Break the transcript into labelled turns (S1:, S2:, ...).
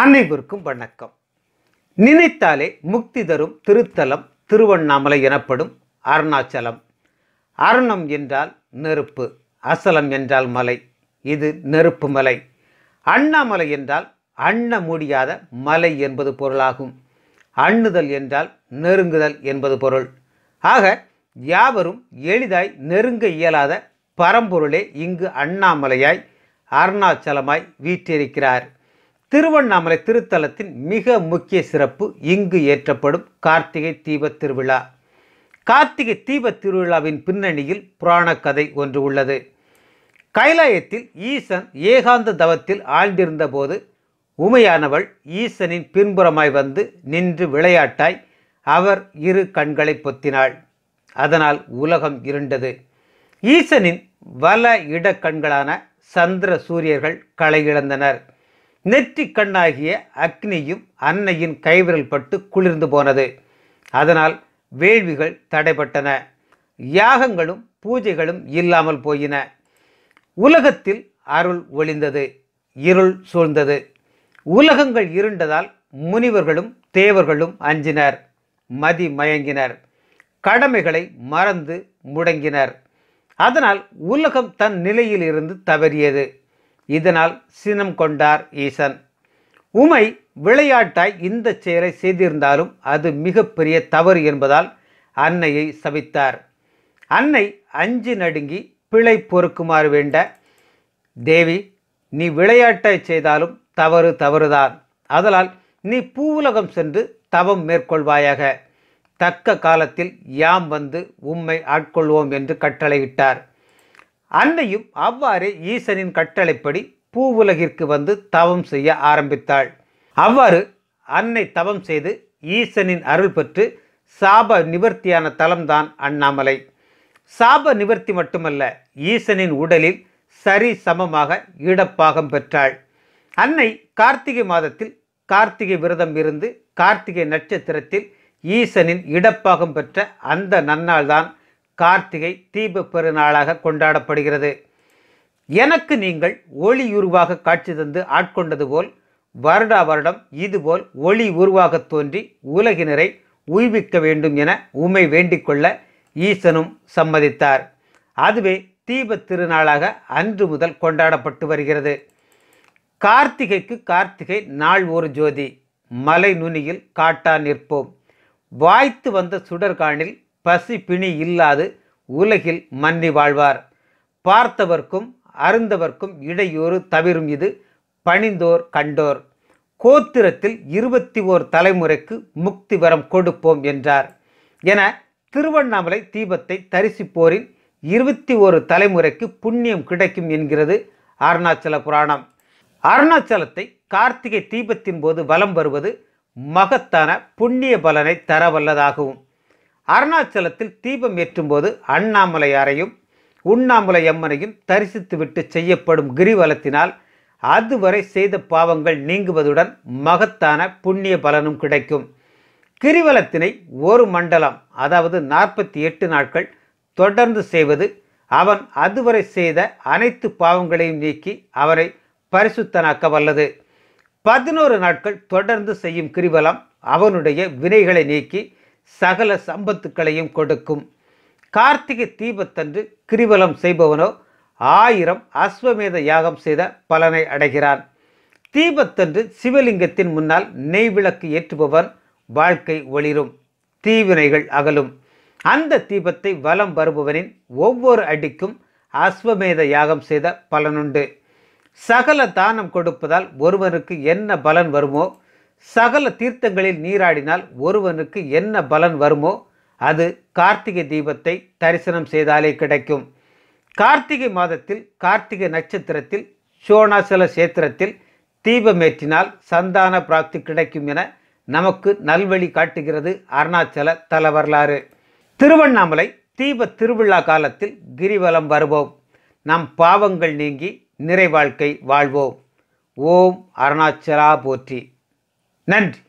S1: அனைவருக்கும் வணக்கம் நினைத்தாலே முக்தி தரும் திருத்தலம் திருவண்ணாமலை எனப்படும் அருணாச்சலம் அருணம் என்றால் நெருப்பு அசலம் என்றால் மலை இது நெருப்பு மலை அண்ணாமலை என்றால் அண்ண முடியாத மலை என்பது பொருளாகும் அண்ணுதல் என்றால் நெருங்குதல் என்பது பொருள் ஆக யாவரும் எளிதாய் நெருங்க இயலாத பரம்பொருளே இங்கு அண்ணாமலையாய் அருணாச்சலமாய் வீற்றிருக்கிறார் திருவண்ணாமலை திருத்தலத்தின் மிக முக்கிய சிறப்பு இங்கு ஏற்றப்படும் கார்த்திகை தீப திருவிழா கார்த்திகை தீப திருவிழாவின் பின்னணியில் புராண கதை ஒன்று உள்ளது கைலாயத்தில் ஈசன் ஏகாந்த தவத்தில் ஆழ்ந்திருந்தபோது உமையானவள் ஈசனின் பின்புறமாய் வந்து நின்று விளையாட்டாய் அவர் இரு கண்களை பொத்தினாள் அதனால் உலகம் இருண்டது ஈசனின் வல இட கண்களான சந்திர சூரியர்கள் களை இழந்தனர் நெற்றி கண்ணாகிய அக்னியும் அன்னையின் கைவிரல் பட்டு குளிர்ந்து போனது அதனால் வேள்விகள் தடைபட்டன யாகங்களும் பூஜைகளும் இல்லாமல் போயின உலகத்தில் அருள் ஒளிந்தது இருள் சூழ்ந்தது உலகங்கள் இருண்டதால் முனிவர்களும் தேவர்களும் அஞ்சினர் மதி மயங்கினர் கடமைகளை மறந்து முடங்கினர் அதனால் உலகம் தன் நிலையில் இருந்து தவறியது இதனால் சினம் கொண்டார் ஈசன் உமை விளையாட்டாய் இந்த செயலை செய்திருந்தாலும் அது மிகப்பெரிய தவறு என்பதால் அன்னையை சபித்தார் அன்னை அஞ்சு நடுங்கி பிழை பொறுக்குமாறு வேண்ட தேவி நீ விளையாட்டை செய்தாலும் தவறு தவறுதான் அதனால் நீ பூவுலகம் சென்று தவம் மேற்கொள்வாயாக தக்க காலத்தில் யாம் வந்து உம்மை ஆட்கொள்வோம் என்று கட்டளையிட்டார் அன்னையும் அவ்வாறே ஈசனின் கட்டளைப்படி பூவுலகிற்கு வந்து தவம் செய்ய ஆரம்பித்தாள் அவ்வாறு அன்னை தவம் செய்து ஈசனின் அருள் பெற்று சாப நிவர்த்தியான தலம்தான் அண்ணாமலை சாப நிவர்த்தி மட்டுமல்ல ஈசனின் உடலில் சரி சமமாக ஈடப்பாகம் பெற்றாள் அன்னை கார்த்திகை மாதத்தில் கார்த்திகை விரதம் இருந்து கார்த்திகை நட்சத்திரத்தில் ஈசனின் இடப்பாகம் பெற்ற அந்த நன்னாள்தான் கார்த்திகை தீப பெருநாளாக கொண்டாடப்படுகிறது எனக்கு நீங்கள் ஒளி உருவாக காட்சி தந்து ஆட்கொண்டது போல் வருடா வருடம் இதுபோல் ஒளி உருவாக தோன்றி உலகினரை உய்விக்க வேண்டும் என உமை வேண்டிக்கொள்ள ஈசனும் சம்மதித்தார் அதுவே தீப திருநாளாக அன்று முதல் கொண்டாடப்பட்டு வருகிறது கார்த்திகைக்கு கார்த்திகை நாள் ஒரு ஜோதி மலை நுனியில் காட்டா நிற்போம் வாய்த்து வந்த சுடர்காணில் பசி பிணி இல்லாது உலகில் மன்னி வாழ்வார் பார்த்தவர்க்கும் அருந்தவர்க்கும் இடையூறு தவிரும் இது பணிந்தோர் கண்டோர் கோத்திரத்தில் இருபத்தி ஓர் தலைமுறைக்கு முக்தி வரம் கொடுப்போம் என்றார் என திருவண்ணாமலை தீபத்தை தரிசிப்போரின் இருபத்தி ஒரு தலைமுறைக்கு புண்ணியம் கிடைக்கும் என்கிறது அருணாச்சல புராணம் அருணாச்சலத்தை கார்த்திகை தீபத்தின் போது வலம் வருவது மகத்தான புண்ணிய பலனை தரவல்லதாகும் அருணாச்சலத்தில் தீபம் ஏற்றும்போது அண்ணாமலையாரையும் உண்ணாமலை அம்மனையும் தரிசித்துவிட்டு செய்யப்படும் கிரிவலத்தினால் அதுவரை செய்த பாவங்கள் நீங்குவதுடன் மகத்தான புண்ணிய பலனும் கிடைக்கும் கிரிவலத்தினை ஒரு மண்டலம் அதாவது நாற்பத்தி எட்டு நாட்கள் தொடர்ந்து செய்வது அவன் அதுவரை செய்த அனைத்து பாவங்களையும் நீக்கி அவரை பரிசுத்தனாக்க வல்லது பதினோரு நாட்கள் தொடர்ந்து செய்யும் கிரிவலம் அவனுடைய வினைகளை நீக்கி சகல சம்பத்துக்களையும் கொடுக்கும் கார்த்திகை தீபத்தன்று கிரிவலம் செய்பவனோ ஆயிரம் அஸ்வமேத யாகம் செய்த பலனை அடைகிறான் தீபத்தன்று சிவலிங்கத்தின் முன்னால் நெய் விளக்கு ஏற்றுபவன் வாழ்க்கை ஒளிரும் தீவினைகள் அகலும் அந்த தீபத்தை வலம் வருபவனின் ஒவ்வொரு அடிக்கும் அஸ்வமேத யாகம் செய்த பலனுண்டு சகல தானம் கொடுப்பதால் ஒருவனுக்கு என்ன பலன் வருமோ சகல தீர்த்தங்களில் நீராடினால் ஒருவனுக்கு என்ன பலன் வருமோ அது கார்த்திகை தீபத்தை தரிசனம் செய்தாலே கிடைக்கும் கார்த்திகை மாதத்தில் கார்த்திகை நட்சத்திரத்தில் சோனாசல சேத்திரத்தில் தீபமேற்றினால் சந்தான பிராப்தி கிடைக்கும் என நமக்கு நல்வழி காட்டுகிறது அருணாச்சல தல வரலாறு திருவண்ணாமலை தீப திருவிழா காலத்தில் கிரிவலம் வருவோம் நம் பாவங்கள் நீங்கி நிறைவாழ்க்கை வாழ்வோம் ஓம் அருணாச்சலா போற்றி நன்றி